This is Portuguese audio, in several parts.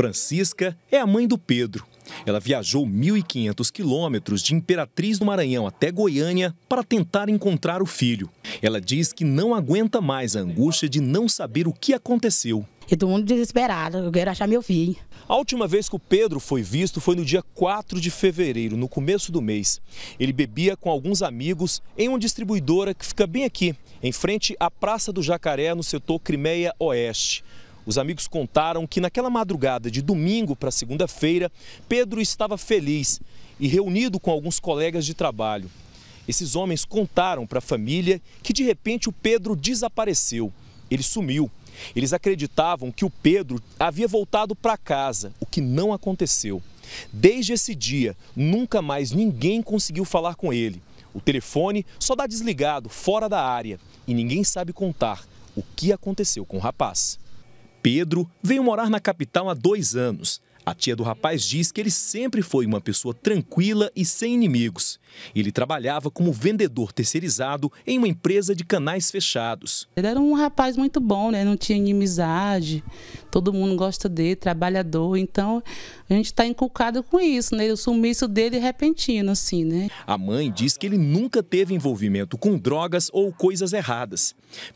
Francisca é a mãe do Pedro. Ela viajou 1.500 quilômetros de Imperatriz do Maranhão até Goiânia para tentar encontrar o filho. Ela diz que não aguenta mais a angústia de não saber o que aconteceu. estou muito desesperado, eu quero achar meu filho. A última vez que o Pedro foi visto foi no dia 4 de fevereiro, no começo do mês. Ele bebia com alguns amigos em uma distribuidora que fica bem aqui, em frente à Praça do Jacaré, no setor Crimeia Oeste. Os amigos contaram que naquela madrugada de domingo para segunda-feira, Pedro estava feliz e reunido com alguns colegas de trabalho. Esses homens contaram para a família que de repente o Pedro desapareceu. Ele sumiu. Eles acreditavam que o Pedro havia voltado para casa, o que não aconteceu. Desde esse dia, nunca mais ninguém conseguiu falar com ele. O telefone só dá desligado fora da área e ninguém sabe contar o que aconteceu com o rapaz. Pedro veio morar na capital há dois anos. A tia do rapaz diz que ele sempre foi uma pessoa tranquila e sem inimigos. Ele trabalhava como vendedor terceirizado em uma empresa de canais fechados. Ele era um rapaz muito bom, né? Não tinha inimizade, todo mundo gosta dele, trabalhador. Então, a gente está inculcado com isso, né? O sumiço dele é repentino, assim, né? A mãe diz que ele nunca teve envolvimento com drogas ou coisas erradas.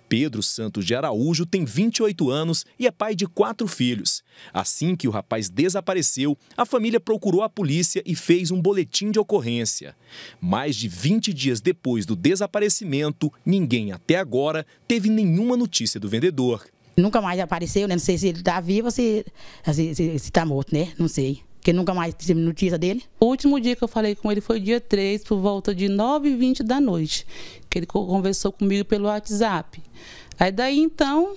Pedro Santos de Araújo tem 28 anos e é pai de quatro filhos. Assim que o rapaz desapareceu, a família procurou a polícia e fez um boletim de ocorrência. Mais de 20 dias depois do desaparecimento, ninguém até agora teve nenhuma notícia do vendedor. Nunca mais apareceu, né? Não sei se ele está vivo ou se está se, se, se tá morto, né? Não sei. Porque nunca mais tive notícia dele. O último dia que eu falei com ele foi dia 3, por volta de 9h20 da noite. Que ele conversou comigo pelo WhatsApp. Aí daí então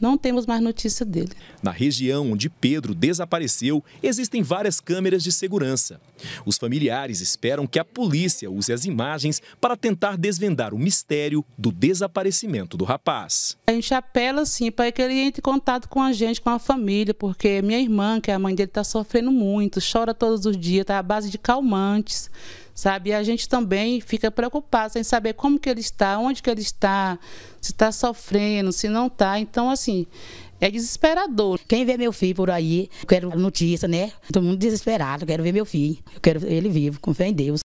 não temos mais notícia dele. Na região onde Pedro desapareceu, existem várias câmeras de segurança. Os familiares esperam que a polícia use as imagens para tentar desvendar o mistério do desaparecimento do rapaz. A gente apela, sim, para que ele entre em contato com a gente, com a família, porque minha irmã, que é a mãe dele, está sofrendo muito, chora todos os dias, está à base de calmantes sabe? E a gente também fica preocupado sem saber como que ele está, onde que ele está, se está sofrendo, se não está. Então, assim, é desesperador. Quem vê meu filho por aí, quero notícia, né? Todo mundo desesperado, quero ver meu filho. Eu quero ele vivo, com fé em Deus.